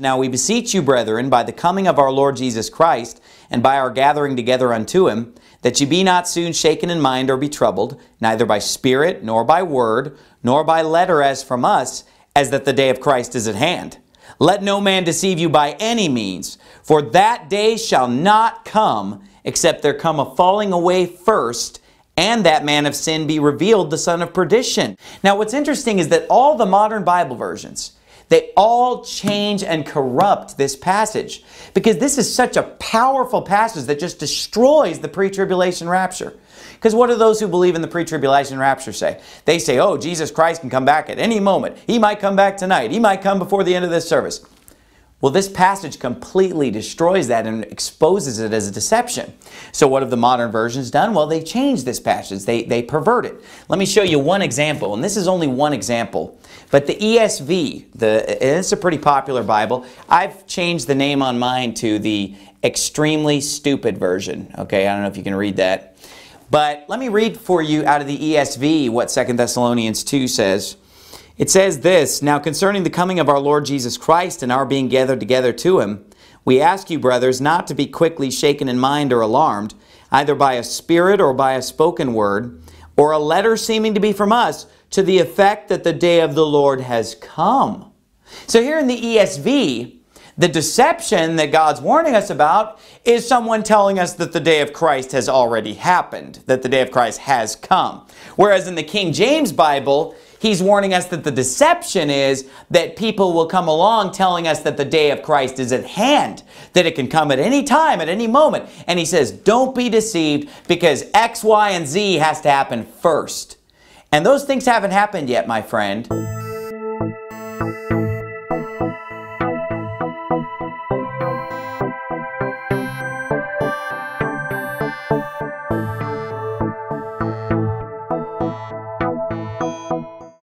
Now we beseech you, brethren, by the coming of our Lord Jesus Christ, and by our gathering together unto him, that ye be not soon shaken in mind or be troubled, neither by spirit, nor by word, nor by letter as from us, as that the day of Christ is at hand. Let no man deceive you by any means, for that day shall not come, except there come a falling away first, and that man of sin be revealed, the son of perdition. Now what's interesting is that all the modern Bible versions, they all change and corrupt this passage because this is such a powerful passage that just destroys the pre tribulation rapture. Because what do those who believe in the pre tribulation rapture say? They say, oh, Jesus Christ can come back at any moment. He might come back tonight. He might come before the end of this service. Well, this passage completely destroys that and exposes it as a deception. So what have the modern versions done? Well, they changed this passage. They, they pervert it. Let me show you one example, and this is only one example. But the ESV, the, it's a pretty popular Bible. I've changed the name on mine to the Extremely Stupid Version. Okay, I don't know if you can read that. But let me read for you out of the ESV what 2 Thessalonians 2 says. It says this Now concerning the coming of our Lord Jesus Christ and our being gathered together to him, we ask you, brothers, not to be quickly shaken in mind or alarmed, either by a spirit or by a spoken word, or a letter seeming to be from us, to the effect that the day of the Lord has come. So here in the ESV, the deception that God's warning us about is someone telling us that the day of Christ has already happened, that the day of Christ has come. Whereas in the King James Bible, He's warning us that the deception is that people will come along telling us that the day of Christ is at hand, that it can come at any time, at any moment. And he says, don't be deceived because X, Y, and Z has to happen first. And those things haven't happened yet, my friend.